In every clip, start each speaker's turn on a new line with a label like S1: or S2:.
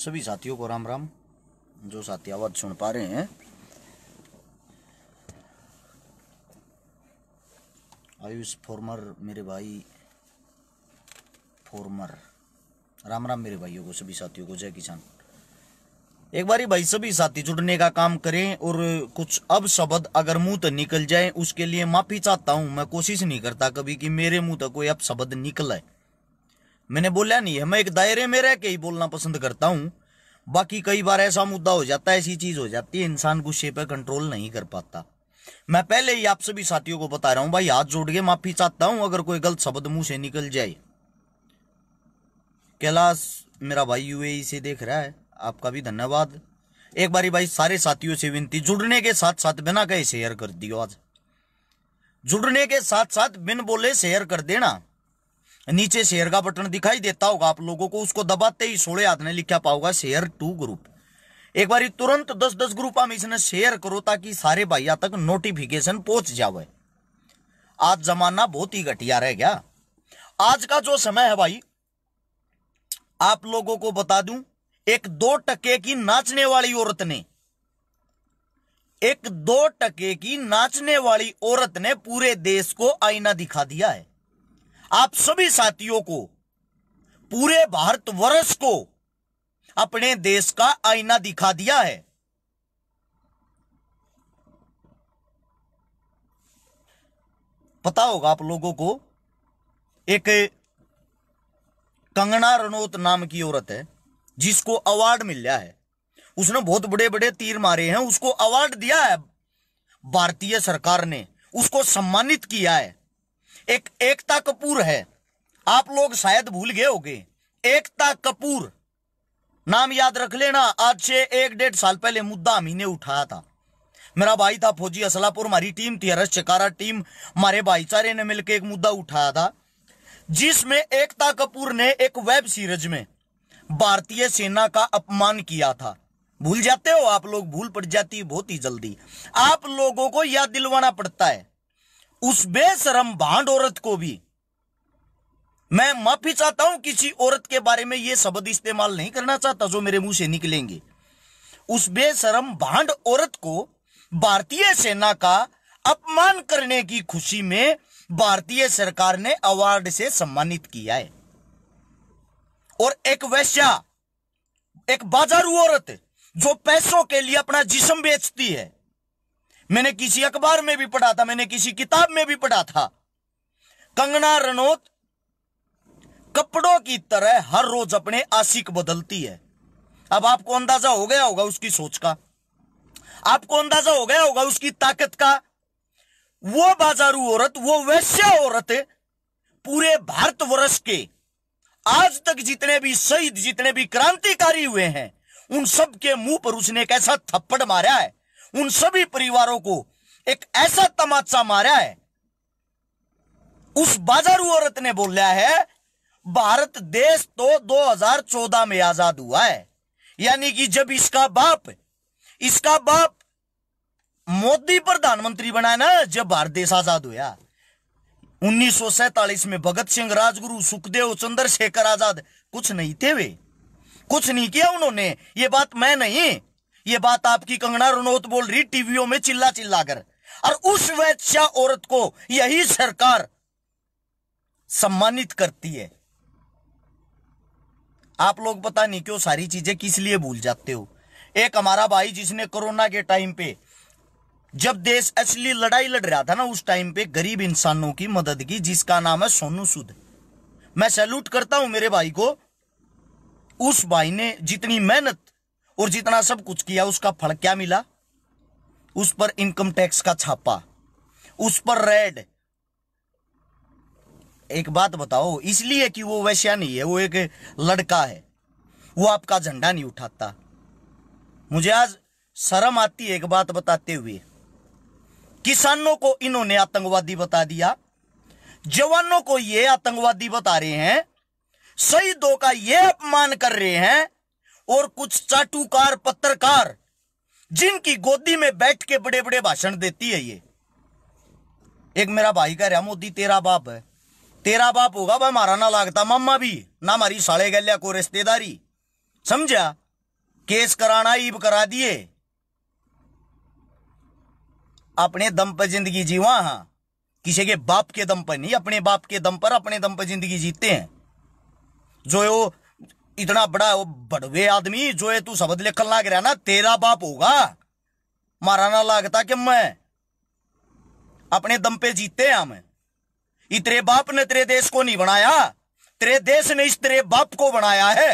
S1: सभी साथियों को राम राम जो साथी आवाज सुन पा रहे हैं आयुष फॉर्मर मेरे भाई फॉर्मर राम राम मेरे भाइयों को सभी साथियों को जय किसान एक बारी भाई सभी साथी जुड़ने का काम करें और कुछ अब शब्द अगर मुंह तो निकल जाए उसके लिए माफी चाहता हूं मैं कोशिश नहीं करता कभी कि मेरे मुंह तक कोई अब शब्द निकल आए मैंने बोला नहीं है मैं एक दायरे में रह के ही बोलना पसंद करता हूँ बाकी कई बार ऐसा मुद्दा हो जाता है ऐसी चीज़ हो जाती है इंसान गुस्से पर कंट्रोल नहीं कर पाता मैं पहले ही आप सभी साथियों को बता रहा हूँ भाई हाथ जोड़ के माफ़ी चाहता हूं अगर कोई गलत शब्द मुंह से निकल जाए कैलाश मेरा भाई यूएई से देख रहा है आपका भी धन्यवाद एक बारी भाई सारे साथियों से विनती जुड़ने के साथ साथ बिना कहे शेयर कर दियो आज जुड़ने के साथ साथ बिन बोले शेयर कर देना नीचे शेयर का बटन दिखाई देता होगा आप लोगों को उसको दबाते ही सोड़े हाथ ने लिखा पाओगा शेयर टू ग्रुप एक बार तुरंत दस दस ग्रुप हम इसने शेयर करो ताकि सारे भाइया तक नोटिफिकेशन पहुंच जावे आज जमाना बहुत ही घटिया रह गया आज का जो समय है भाई आप लोगों को बता दूं एक दो टके की नाचने वाली औरत ने एक दो टके की नाचने वाली औरत ने पूरे देश को आईना दिखा दिया है आप सभी साथियों को पूरे भारत वर्ष को अपने देश का आईना दिखा दिया है पता होगा आप लोगों को एक कंगना रनौत नाम की औरत है जिसको अवार्ड मिला है उसने बहुत बड़े बड़े तीर मारे हैं उसको अवार्ड दिया है भारतीय सरकार ने उसको सम्मानित किया है एक एकता कपूर है आप लोग शायद भूल गए होंगे एकता कपूर नाम याद रख लेना आज से एक डेढ़ साल पहले मुद्दा हमी ने उठाया था मेरा भाई था फौजी असलापुर हमारी टीम थी अरस चकारा टीम हमारे भाईचारे ने मिलकर एक मुद्दा उठाया था जिसमें एकता कपूर ने एक वेब सीरीज में भारतीय सेना का अपमान किया था भूल जाते हो आप लोग भूल पड़ जाती बहुत ही जल्दी आप लोगों को याद दिलवाना पड़ता है उस बेशरम भांड औरत को भी मैं माफी चाहता हूं किसी औरत के बारे में यह शब्द इस्तेमाल नहीं करना चाहता जो मेरे मुंह से निकलेंगे उस बेशरम भांड औरत को भारतीय सेना का अपमान करने की खुशी में भारतीय सरकार ने अवार्ड से सम्मानित किया है और एक वैश्या एक बाजारू औरत जो पैसों के लिए अपना जिसम बेचती है मैंने किसी अखबार में भी पढ़ा था मैंने किसी किताब में भी पढ़ा था कंगना रनौत कपड़ों की तरह हर रोज अपने आशिक बदलती है अब आपको अंदाजा हो गया होगा उसकी सोच का आपको अंदाजा हो गया होगा उसकी ताकत का वो बाजारू औरत वो वैश्य औरत पूरे भारतवर्ष के आज तक जितने भी शहीद जितने भी क्रांतिकारी हुए हैं उन सब के मुंह पर उसने एक ऐसा थप्पड़ मारा है उन सभी परिवारों को एक ऐसा तमाचा मारा है उस बाजारू औरत ने बोलिया है भारत देश तो 2014 में आजाद हुआ है यानी कि जब इसका बाप इसका बाप मोदी प्रधानमंत्री बना ना जब भारत देश आजाद हुआ उन्नीस में भगत सिंह राजगुरु सुखदेव चंद्रशेखर आजाद कुछ नहीं थे वे कुछ नहीं किया उन्होंने ये बात मैं नहीं ये बात आपकी कंगना रनौत बोल रही टीवियों में चिल्ला चिल्ला कर और उस वैश्या औरत को यही सरकार सम्मानित करती है आप लोग पता नहीं क्यों सारी चीजें किस लिए भूल जाते हो एक हमारा भाई जिसने कोरोना के टाइम पे जब देश असली लड़ाई लड़ रहा था ना उस टाइम पे गरीब इंसानों की मदद की जिसका नाम है सोनू सूद मैं सैल्यूट करता हूं मेरे भाई को उस भाई ने जितनी मेहनत और जितना सब कुछ किया उसका फल क्या मिला उस पर इनकम टैक्स का छापा उस पर रेड एक बात बताओ इसलिए कि वो वैश्या नहीं है वो एक लड़का है वो आपका झंडा नहीं उठाता मुझे आज शर्म आती है एक बात बताते हुए किसानों को इन्होंने आतंकवादी बता दिया जवानों को ये आतंकवादी बता रहे हैं शहीदों का ये अपमान कर रहे हैं और कुछ चाटुकार पत्रकार जिनकी गोदी में बैठ के बड़े बड़े भाषण देती है ये एक मेरा भाई कह रहा मोदी तेरा बाप है तेरा बाप होगा भाई मारा ना लागता मामा भी ना मारी साले गलिया को रिश्तेदारी समझा केस कराना ईब करा दिए अपने दम पर जिंदगी जीवा हा किसी के बाप के दम पर नहीं अपने बाप के दम पर अपने दम पर जिंदगी जीते हैं जो यो इतना बड़ा वो बड़वे आदमी जो है तू शब्द लेखन लाग रहा ना तेरा बाप होगा मारा ना लागता कि मैं अपने दम पे जीते हम इतरे बाप ने तेरे देश को नहीं बनाया तेरे देश ने इस तेरे बाप को बनाया है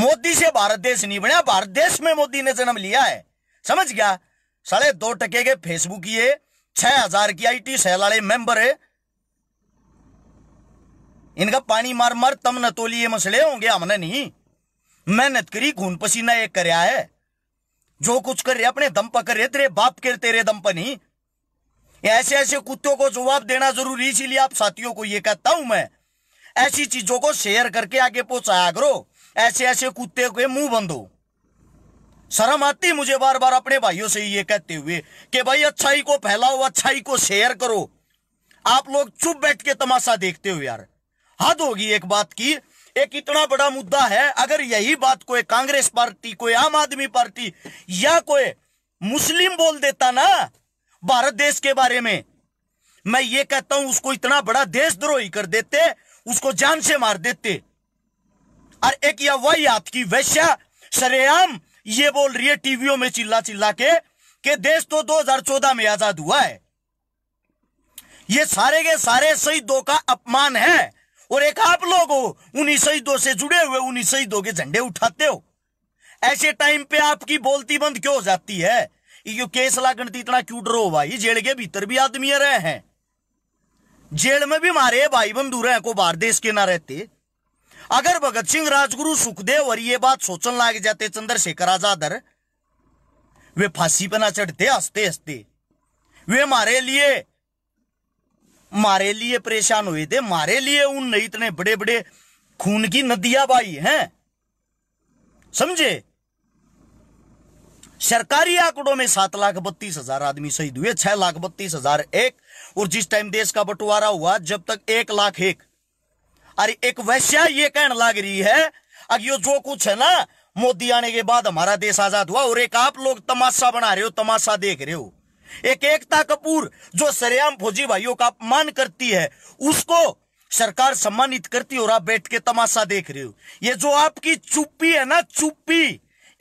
S1: मोदी से भारत देश नहीं बना भारत देश में मोदी ने जन्म लिया है समझ गया साढ़े दो टके के फेसबुक ये छह हजार की आई सेल वाले मेंबर है इनका पानी मार मार तम न तो लिए मसले होंगे हमने नहीं मेहनत करी खून पसीना एक कर है जो कुछ कर रहे अपने दम पर कर रहे तेरे बाप के तेरे दम पर नहीं ऐसे ऐसे कुत्तों को जवाब देना जरूरी इसीलिए आप साथियों को ये कहता हूं मैं ऐसी चीजों को शेयर करके आगे पहुंचाया करो ऐसे ऐसे कुत्ते के मुंह बंद हो शर्म आती मुझे बार बार अपने भाइयों से ये कहते हुए कि भाई अच्छाई को फैलाओ अच्छाई को शेयर करो आप लोग चुप बैठ के तमाशा देखते हो यार हद होगी एक बात की एक इतना बड़ा मुद्दा है अगर यही बात कोई कांग्रेस पार्टी कोई आम आदमी पार्टी या कोई मुस्लिम बोल देता ना भारत देश के बारे में मैं ये कहता हूं उसको इतना बड़ा देशद्रोही कर देते उसको जान से मार देते और एक या वही आपकी वैश्या सरेआम ये बोल रही है टीवियों में चिल्ला चिल्ला के कि देश तो 2014 में आजाद हुआ है ये सारे के सारे शहीदों का अपमान है और एक आप लोग हो उन्हीं शहीदों से जुड़े हुए उन्हीं शहीदों के झंडे उठाते हो ऐसे टाइम पे आपकी बोलती बंद क्यों हो जाती है ये केस लागणती इतना क्यों डरो भाई जेल के भीतर भी आदमी रहे हैं जेल में भी मारे भाई बंधु रहे को बाहर देश के ना रहते अगर भगत सिंह राजगुरु सुखदेव और ये बात सोचने लाग जाते चंद्रशेखर आजाद वे फांसी पर ना चढ़ते हंसते हंसते वे मारे लिए मारे लिए परेशान हुए थे मारे लिए उन इतने बड़े बड़े खून की नदियां बाई हैं समझे सरकारी आंकड़ों में सात लाख बत्तीस हजार आदमी शहीद हुए छह लाख बत्तीस हजार एक और जिस टाइम देश का बंटवारा हुआ जब तक एक लाख एक अरे एक वैश्या ये कहन लग रही है अब ये जो कुछ है ना मोदी आने के बाद हमारा देश आजाद हुआ और एक आप लोग तमाशा बना रहे हो तमाशा देख रहे हो एक एकता कपूर जो सरेआम फौजी भाइयों का अपमान करती है उसको सरकार सम्मानित करती और आप बैठ के तमाशा देख रहे हो ये जो आपकी चुप्पी है ना चुप्पी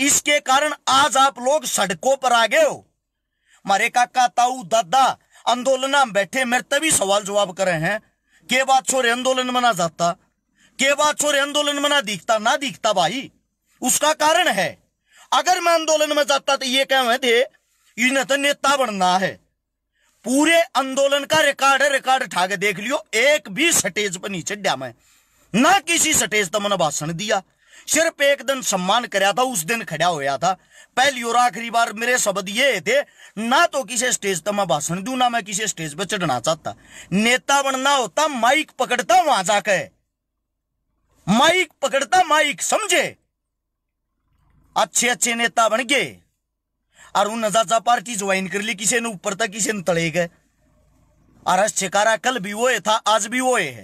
S1: इसके कारण आज आप लोग सड़कों पर आ गए हो मारे काका ताऊ दादा आंदोलन में बैठे मेरे तभी सवाल जवाब करे हैं के बात छोरे आंदोलन मना जाता के बात छोरे आंदोलन मना दिखता ना दिखता भाई उसका कारण है अगर मैं आंदोलन में जाता तो ये कह थे इसने तो नेता बनना है पूरे आंदोलन का रिकॉर्ड है रिकॉर्ड उठा के देख लियो एक भी स्टेज पर नहीं चढ़िया मैं ना किसी स्टेज तक मैंने भाषण दिया सिर्फ एक दिन सम्मान कराया था उस दिन खड़ा होया था पहली और आखिरी बार मेरे शब्द ये थे ना तो किसी स्टेज पर मैं भाषण दू ना मैं किसी स्टेज पर चढ़ना चाहता नेता बनना होता माइक पकड़ता वहां जाके माइक पकड़ता माइक समझे अच्छे अच्छे नेता बन गए और अरुण नजाचा पार्टी ज्वाइन कर ली किसी ने ऊपर था किसी ने तले गए और आज छिकारा कल भी वो था आज भी वो है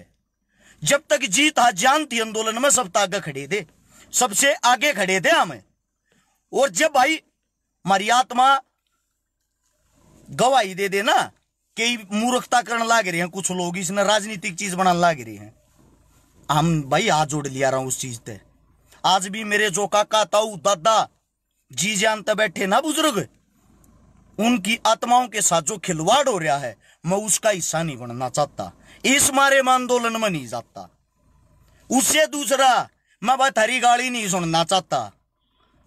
S1: जब तक जीत हा जान थी आंदोलन में सब तक खड़े थे सबसे आगे खड़े थे हमें और जब भाई मारी आत्मा गवाही दे देना कई मूर्खता करने लाग रहे हैं कुछ लोग इसने राजनीतिक चीज बनाने लाग रहे हैं हम भाई हाथ जोड़ लिया रहा हूं उस चीज पे आज भी मेरे जो काका ताऊ दादा जी जानता बैठे ना बुजुर्ग उनकी आत्माओं के साथ जो खिलवाड़ हो रहा है मैं उसका हिस्सा नहीं बनना चाहता इस मारे में आंदोलन में नहीं जाता उससे दूसरा मैं भाई थरी गाली नहीं सुनना चाहता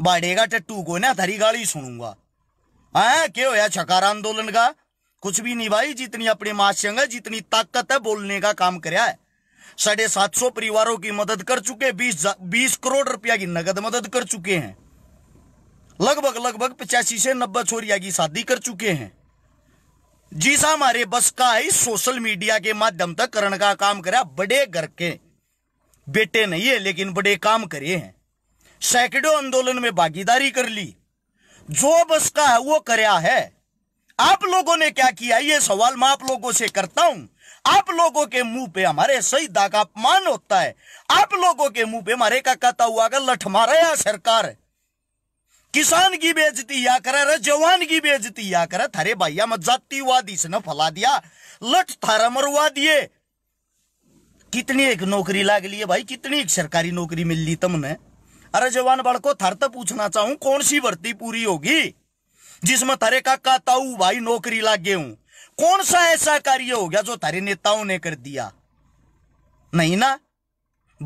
S1: बाड़ेगा टट्टू को ना थरी गाली सुनूंगा है क्या होया छकार आंदोलन का कुछ भी नहीं भाई जितनी अपने माशियंग है जितनी ताकत है बोलने का काम कराया है साढ़े सात सौ परिवारों की मदद कर चुके बीस बीस करोड़ रुपया की नगद मदद कर चुके हैं लगभग लगभग पचासी से नब्बे छोरिया की शादी कर चुके हैं जी सा हमारे बस का है सोशल मीडिया के माध्यम तक करण का काम करा बड़े घर के बेटे नहीं है लेकिन बड़े काम करे हैं सैकड़ों आंदोलन में भागीदारी कर ली जो बस का है वो करया है आप लोगों ने क्या किया ये सवाल मैं आप लोगों से करता हूं आप लोगों के मुंह पे हमारे शहीदा का अपमान होता है आप लोगों के मुंह पे हमारे का कहता हुआ का लठ मारा सरकार है किसान की बेजती या करे रे जवान की बेजती या करे थरे भाइया मत जाती से न फला दिया लट थारा मरवा दिए कितनी एक नौकरी लाग है भाई कितनी एक सरकारी नौकरी मिल ली तुमने अरे जवान बड़को थर तो पूछना चाहूं कौन सी भर्ती पूरी होगी जिसमें थारे का ताऊ भाई नौकरी लागे हूं कौन सा ऐसा कार्य हो गया जो थारे नेताओं ने कर दिया नहीं ना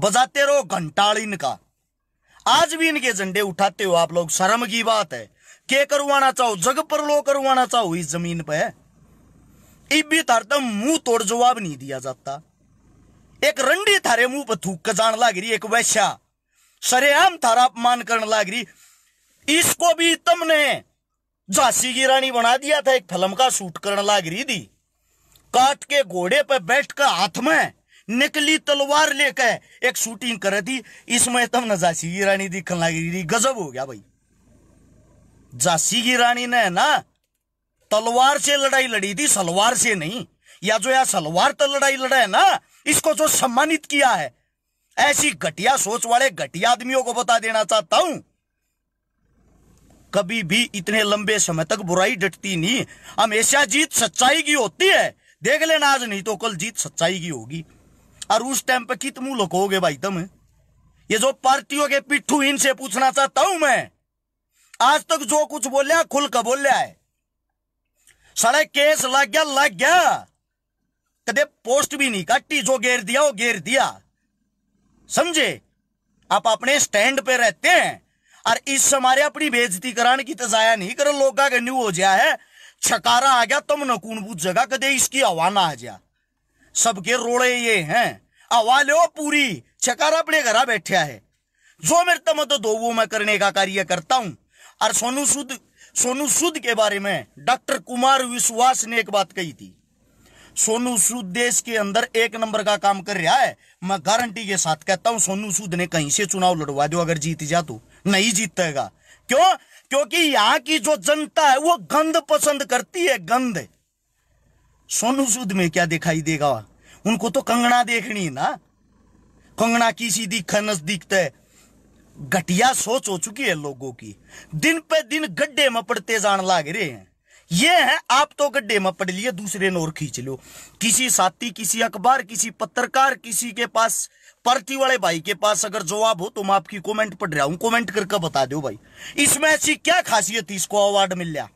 S1: बजाते रहो घंटाड़ इनका आज भी इनके झंडे उठाते हो आप लोग शर्म की बात है के करवाना चाहो जग पर लो करवाना चाहो इस जमीन पर इबी तार तो मुंह तोड़ जवाब नहीं दिया जाता एक रंडी थारे मुंह पर थूक के जान लाग रही एक वैश्या सरेआम थारा अपमान करने लाग रही इसको भी तुमने झांसी की रानी बना दिया था एक फिल्म का शूट करने लाग रही थी काट के घोड़े पर बैठ कर हाथ में निकली तलवार लेकर एक शूटिंग कर दी इसमें तब न झांसी की रानी दिखने लगी गजब हो गया भाई झांसी की रानी ने ना तलवार से लड़ाई लड़ी थी सलवार से नहीं या जो यार सलवार तो लड़ाई लड़ा है ना इसको जो सम्मानित किया है ऐसी घटिया सोच वाले घटिया आदमियों को बता देना चाहता हूं कभी भी इतने लंबे समय तक बुराई डटती नहीं हमेशा जीत सच्चाई की होती है देख लेना आज नहीं तो कल जीत सच्चाई की होगी और उस टाइम पे कितमू लकोगे भाई तुम ये जो पार्टियों के पिट्ठू इनसे पूछना चाहता हूं मैं आज तक जो कुछ बोलिया खुल का बोलिया है सारे केस लग गया लग गया कदे पोस्ट भी नहीं काटी जो घेर दिया वो घेर दिया समझे आप अपने स्टैंड पे रहते हैं और इस हमारे अपनी बेजती कराने की तजाया तो नहीं करो लोग न्यू हो गया है छकारा आ गया तुम नकून बुझ जगह कदे इसकी आवाना आ जा सबके रोड़े ये हैं लो पूरी चकार अपने घरा बैठा है जो मेरे तम तो दो मैं करने का कार्य करता हूँ और सोनू सूद सोनू सूद के बारे में डॉक्टर कुमार विश्वास ने एक बात कही थी सोनू सूद देश के अंदर एक नंबर का काम कर रहा है मैं गारंटी के साथ कहता हूं सोनू सूद ने कहीं से चुनाव लड़वा दो अगर जीत जा तो नहीं जीतेगा क्यों क्योंकि यहाँ की जो जनता है वो गंध पसंद करती है गंध सोनू सूद में क्या दिखाई देगा उनको तो कंगना देखनी ना कंगना किसी दिख नस दिखते घटिया सोच हो चुकी है लोगों की दिन पे दिन गड्ढे में पड़ते जान लाग रहे हैं ये है आप तो गड्ढे में पड़ लिए दूसरे नोर खींच लो किसी साथी किसी अखबार किसी पत्रकार किसी के पास पार्टी वाले भाई के पास अगर जवाब हो तो मैं आपकी कमेंट पढ़ रहा हूं कमेंट करके बता दो भाई इसमें ऐसी क्या खासियत इसको अवार्ड मिल गया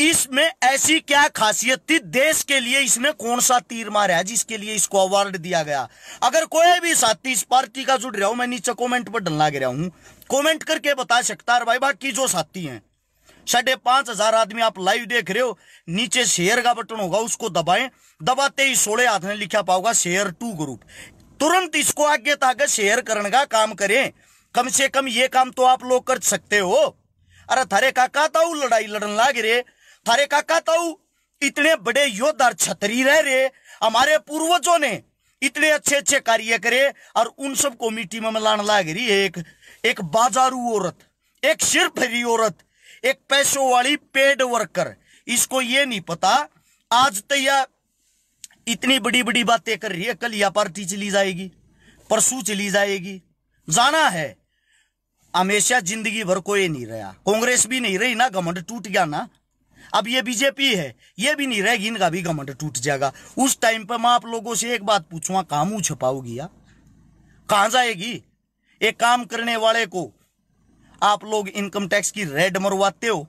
S1: इसमें ऐसी क्या खासियत थी देश के लिए इसने कौन सा तीर मारा है जिसके लिए इसको अवार्ड दिया गया अगर कोई भी साथी इस पार्टी का जुड़ रहा हो मैं नीचे कमेंट पर डलना गिरा हूं कमेंट करके बता सकता भाई बाग की जो साथी हैं साढ़े पांच हजार आदमी आप लाइव देख रहे हो नीचे शेयर का बटन होगा उसको दबाएं दबाते ही सोलह हाथ में लिखा पाओगा शेयर टू ग्रुप तुरंत इसको आगे ताकि शेयर करने का काम करें कम से कम ये काम तो आप लोग कर सकते हो अरे थारे काका ताऊ लड़ाई लड़न लाग रे अरे का कहता तो इतने बड़े योद्धार छतरी रह रहे हमारे पूर्वजों ने इतने अच्छे अच्छे कार्य करे और उन सब को मिट्टी में मिलान लाग रही एक एक बाजारू औरत एक सिर भरी औरत एक पैसों वाली पेड वर्कर इसको ये नहीं पता आज तो यह इतनी बड़ी बड़ी बातें कर रही है कल यह पार्टी चली जाएगी परसों चली जाएगी जाना है हमेशा जिंदगी भर कोई नहीं रहा कांग्रेस भी नहीं रही ना घमंड टूट गया ना अब ये बीजेपी है ये भी नहीं रहेगी इनका भी घमंड टूट जाएगा उस टाइम पर मैं आप लोगों से एक बात पूछूंगा काम छपाओगी या कहाँ जाएगी एक काम करने वाले को आप लोग इनकम टैक्स की रेड मरवाते हो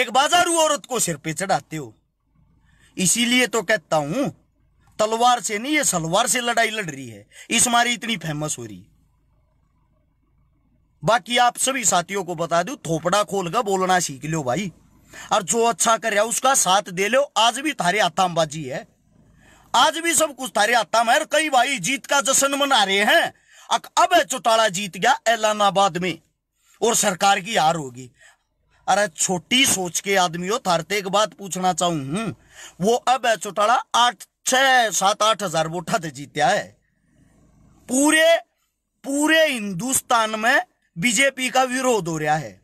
S1: एक बाजारू औरत को सिर पे चढ़ाते हो इसीलिए तो कहता हूं तलवार से नहीं ये सलवार से लड़ाई लड़ रही है इस मारी इतनी फेमस हो रही बाकी आप सभी साथियों को बता दू थोपड़ा खोल का बोलना सीख लो भाई और जो अच्छा कर रहा उसका साथ दे लो आज भी थारे हाथामबाजी है आज भी सब कुछ थारे आताम है कई भाई जीत का जश्न मना रहे हैं अब चौटाला जीत गया एलानाबाद में और सरकार की हार होगी अरे छोटी सोच के आदमी हो थारते एक बात पूछना चाहूं वो अब चौटाला आठ छह सात आठ हजार वोटा थे जीत्या है पूरे पूरे हिंदुस्तान में बीजेपी का विरोध हो रहा है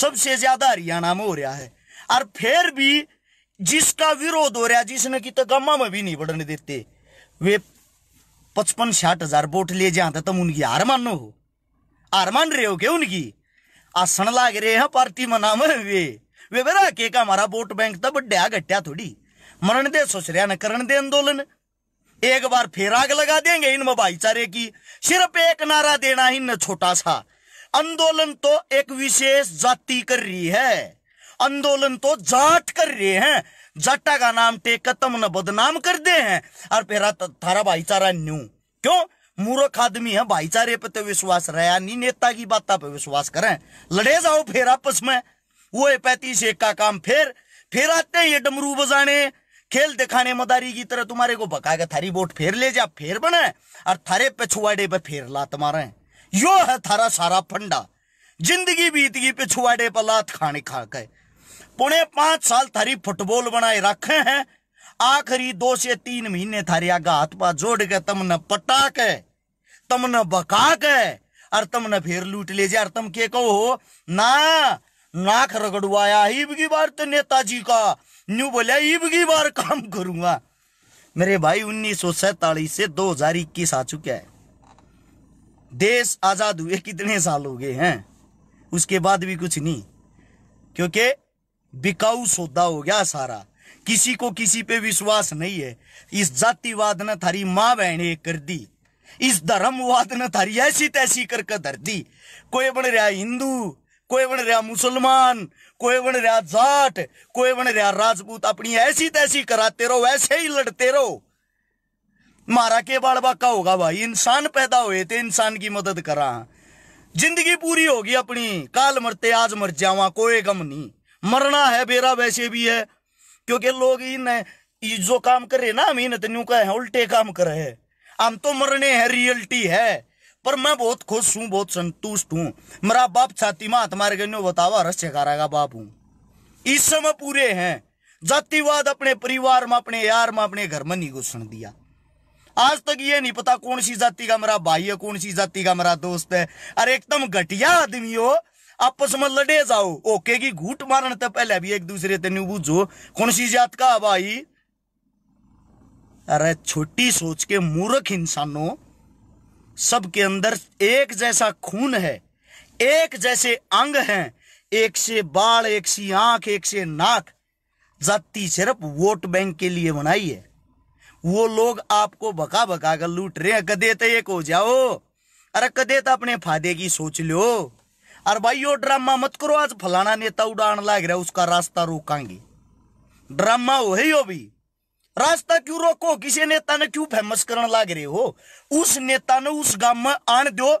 S1: सबसे ज्यादा हरियाणा में हो रहा है और फिर भी जिसका विरोध हो रहा जिसने की तो गम्मा में भी नहीं बढ़ने देते वे पचपन साठ हजार वोट ले जाते तो तुम उनकी हार मानो हो हार मान रहे हो क्या उनकी आसन लाग रहे हैं पार्टी में नाम वे वे बेरा के का हमारा वोट बैंक तो बड्डा घट्टा थोड़ी मरण दे सोच रहा न करण दे आंदोलन एक बार फिर आग लगा देंगे इनमें भाईचारे की सिर्फ एक नारा देना ही न छोटा सा आंदोलन तो एक विशेष जाति कर रही है आंदोलन तो जाट कर रहे हैं जाटा का नाम टेक तम न बदनाम कर दे हैं और फेरा थारा भाईचारा न्यू क्यों मूर्ख आदमी है भाईचारे पे तो विश्वास रहा नहीं नेता की बात पे विश्वास करें लड़े जाओ फिर आपस में वो पैतीस एक का काम फिर फिर आते हैं ये डमरू बजाने खेल दिखाने मदारी की तरह तुम्हारे को बका के थारी वोट फेर ले जा फेर बने और थारे पिछुआड़े पे फेर लात मारे यो है थारा सारा फंडा जिंदगी बीत गई पिछुआड़े पर लात खाने खा के पुणे पांच साल थारी फुटबॉल बनाए रखे हैं आखिरी दो से तीन महीने थारी आगे हाथ पा जोड़ के तुमने पटा के तुमने बका के और तुमने फिर लूट ले जा तुम के कहो ना नाक रगड़वाया इबकी बार तो नेताजी का न्यू बोले इबकी बार काम करूंगा मेरे भाई उन्नीस सौ सैतालीस से दो हजार इक्कीस आ चुका है देश आजाद हुए कितने साल हो गए हैं उसके बाद भी कुछ नहीं क्योंकि बिकाऊ सौदा हो गया सारा किसी को किसी पे विश्वास नहीं है इस जातिवाद ने थारी माँ बहने कर दी इस धर्मवाद ने थारी ऐसी तैसी करके धर दी कोई बन रहा हिंदू कोई बन रहा मुसलमान कोई बन रहा जाट कोई बन रहा राजपूत अपनी ऐसी तैसी कराते रहो वैसे ही लड़ते रहो मारा के बाल बाका होगा भाई इंसान पैदा हुए थे तो इंसान की मदद करा जिंदगी पूरी होगी अपनी काल मरते आज मर जावा कोई गम नहीं मरना है बेरा वैसे भी है क्योंकि लोग इन जो काम करे ना हम इन तो न्यू का है उल्टे काम कर रहे हम तो मरने हैं रियलिटी है पर मैं बहुत खुश हूँ बहुत संतुष्ट हूँ मेरा बाप छाती मा तुम्हारे मार बतावा रस्य चकारागा बाप हूँ इस समय पूरे हैं जातिवाद अपने परिवार में अपने यार में अपने घर में नहीं घुसन दिया आज तक ये नहीं पता कौन सी जाति का मेरा भाई है कौन सी जाति का मेरा दोस्त है अरे एकदम घटिया आदमी हो आपस में लड़े जाओ ओके की घूट मारने तो पहले भी एक दूसरे ते नहीं बूझो कौन सी जात का भाई अरे छोटी सोच के मूर्ख इंसानों सबके अंदर एक जैसा खून है एक जैसे अंग हैं एक से बाल एक सी आंख एक से नाक जाति सिर्फ वोट बैंक के लिए बनाई है वो लोग आपको बका बका कर लूट रहे हैं कदे तो एक हो जाओ अरे कदे तो अपने फायदे की सोच लो और भाई यो ड्रामा मत करो आज फलाना नेता उड़ान लाग रहा है उसका रास्ता रोकांगे ड्रामा हो है यो भी रास्ता क्यों रोको किसी नेता ने क्यों फेमस करने लाग रहे हो उस नेता ने उस गांव में आन दो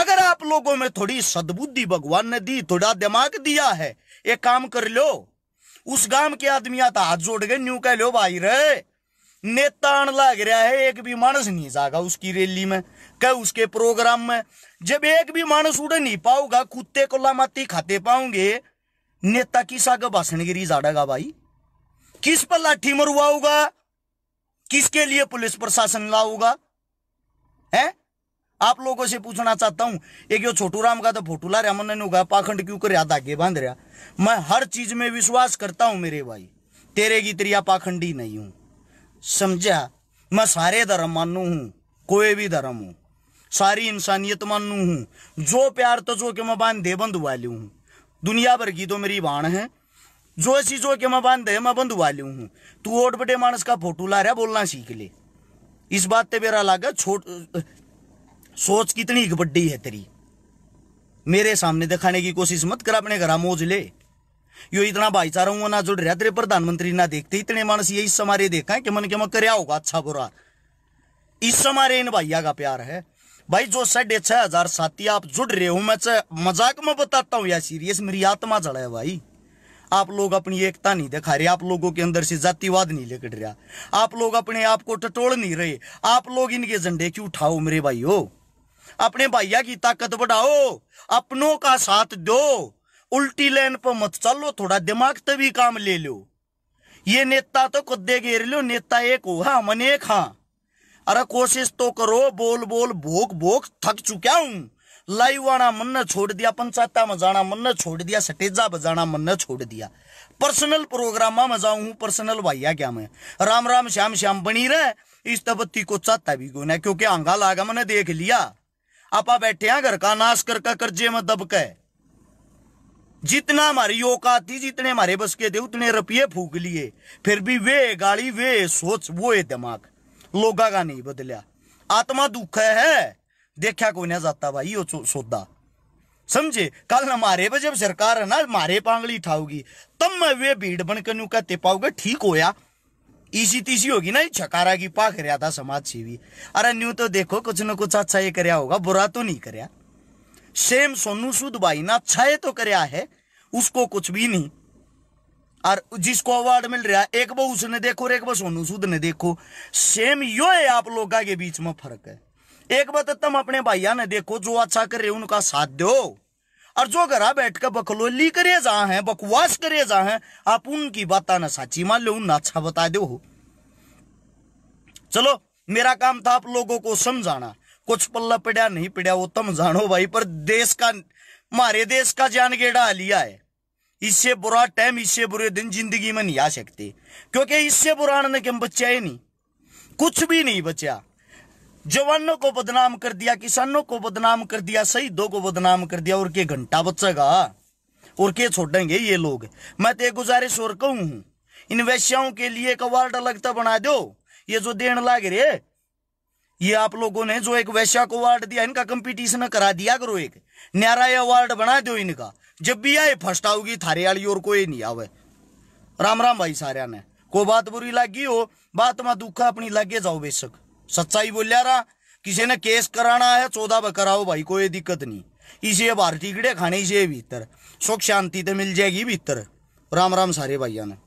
S1: अगर आप लोगों में थोड़ी सदबुद्धि भगवान ने दी थोड़ा दिमाग दिया है ये काम कर लो उस गांव के आदमी आता हाथ जोड़ गए न्यू कह लो भाई रे नेता लाग रहा है एक भी मानस नहीं जागा उसकी रैली में क्या उसके प्रोग्राम में जब एक भी मानस उड़ नहीं पाऊगा कुत्ते को लामाती खाते पाऊंगे नेता किसा का भाषण गिरी जाड़ेगा भाई किस पर लाठी मरवाऊगा किसके लिए पुलिस प्रशासन लाऊगा है आप लोगों से पूछना चाहता हूं एक यो छोटू राम का तो फोटूला रहा मन होगा पाखंड क्यों कर आगे बांध रहा मैं हर चीज में विश्वास करता हूं मेरे भाई तेरे की त्रिया पाखंडी नहीं हूं समझा मैं सारे धर्म मानू हूं कोई भी धर्म हूं सारी इंसानियत मानू हूँ जो प्यार तजो के मैं बांध बंद वाली हूँ दुनिया भर की तो मेरी बाण है जो ऐसी जो के मैं बांध मैं बंद वाली हूँ तू ओट बटे मानस का फोटो ला रहा बोलना सीख ले इस बात ते मेरा लागा छोट सोच कितनी बड्डी है तेरी मेरे सामने दिखाने की कोशिश मत कर अपने घर मोज ले यो इतना भाईचारा हुआ ना जुड़ रहा तेरे प्रधानमंत्री ना देखते इतने मानस यही समारे देखा है कि मन के मैं कर होगा अच्छा बुरा इस समारे इन भाइया का प्यार है भाई जो साढ़े छह हजार साथी आप जुड़ रहे हो मैं मजाक में बताता हूँ या सीरियस मेरी आत्मा जड़ा है भाई आप लोग अपनी एकता नहीं दिखा रहे आप लोगों के अंदर से जातिवाद नहीं लेकर रहा आप लोग अपने आप को टटोल नहीं रहे आप लोग इनके झंडे क्यों उठाओ मेरे भाई हो अपने भाइया की ताकत बढ़ाओ अपनों का साथ दो उल्टी लाइन पर मत चलो थोड़ा दिमाग तभी काम ले लो ये नेता तो खुद दे घेर लो नेता एक हो हाँ मन एक हाँ अरे कोशिश तो करो बोल बोल भोग भोग थक चुका हूं आना मन ने छोड़ दिया पंचायता में जाना मन ने छोड़ दिया सटेजा बजाना मन ने छोड़ दिया पर्सनल प्रोग्राम में जाऊ हूं पर्सनल भैया क्या मैं राम राम श्याम श्याम बनी रहे इस तबत्ती को चाहता भी क्यों क्योंकि आंगा लागा मैंने देख लिया आपा बैठे हैं घर का नाश कर का कर्जे में दब के जितना हमारी औकात थी जितने हमारे बस के थे उतने रुपये फूक लिए फिर भी वे गाड़ी वे सोच वो है दिमाग लोगा का नहीं बदलिया आत्मा दुख है देखा को ना जाता भाई यो सौदा समझे कल हमारे पे जब सरकार है ना मारे पांगली उठाऊगी तब मैं वे भीड़ बनकर नू कहते पाओगे ठीक होया ईसी तीसी होगी ना छकारा की पा कर था समाज सेवी अरे न्यू तो देखो कुछ ना कुछ अच्छा ये कर होगा बुरा तो नहीं कर सेम सोनू सूद भाई ना अच्छा ये तो कर है उसको कुछ भी नहीं और जिसको अवार्ड मिल रहा है एक बो उसने देखो और एक बो सोनू सूद ने देखो सेम यो है आप लोगों के बीच में फर्क है एक बात तुम अपने भाइया ने देखो जो अच्छा करे उनका साथ दो और जो घर बैठ कर बखलोली करे जा है बकवास करे जा है आप उनकी बात ना साची मान लो उन अच्छा बता दो चलो मेरा काम था आप लोगों को समझाना कुछ पल्ला पड़ा नहीं पड़ा वो तुम जानो भाई पर देश का मारे देश का जान गेड़ा लिया है इससे बुरा टाइम इससे बुरे दिन जिंदगी में नहीं आ सकते क्योंकि इससे बुरा आने के बच्चा ही नहीं कुछ भी नहीं बचा जवानों को बदनाम कर दिया किसानों को बदनाम कर दिया शहीदों को बदनाम कर दिया और के घंटा बचेगा और के छोड़ेंगे ये लोग मैं तो गुजारिश और कहूँ हूँ इन वैश्याओं के लिए एक अवार्ड अलग लगता बना दो ये जो देन लाग रे ये आप लोगों ने जो एक वैश्या को अवार्ड दिया इनका कंपटीशन करा दिया करो एक न्याराय अवार्ड बना दो इनका जब भी आए फर्स्ट आओगी थारे वाली और कोई नहीं आवे राम राम भाई सारे ने को बात बुरी लागी हो बात में दुखा अपनी लागे जाओ बेशक सच्चाई बोलिया रहा किसी ने केस कराना है चौदह में कराओ भाई कोई दिक्कत नहीं इसे बाहर टिकड़े खाने से भीतर सुख शांति तो मिल जाएगी भीतर राम राम सारे भाइयों ने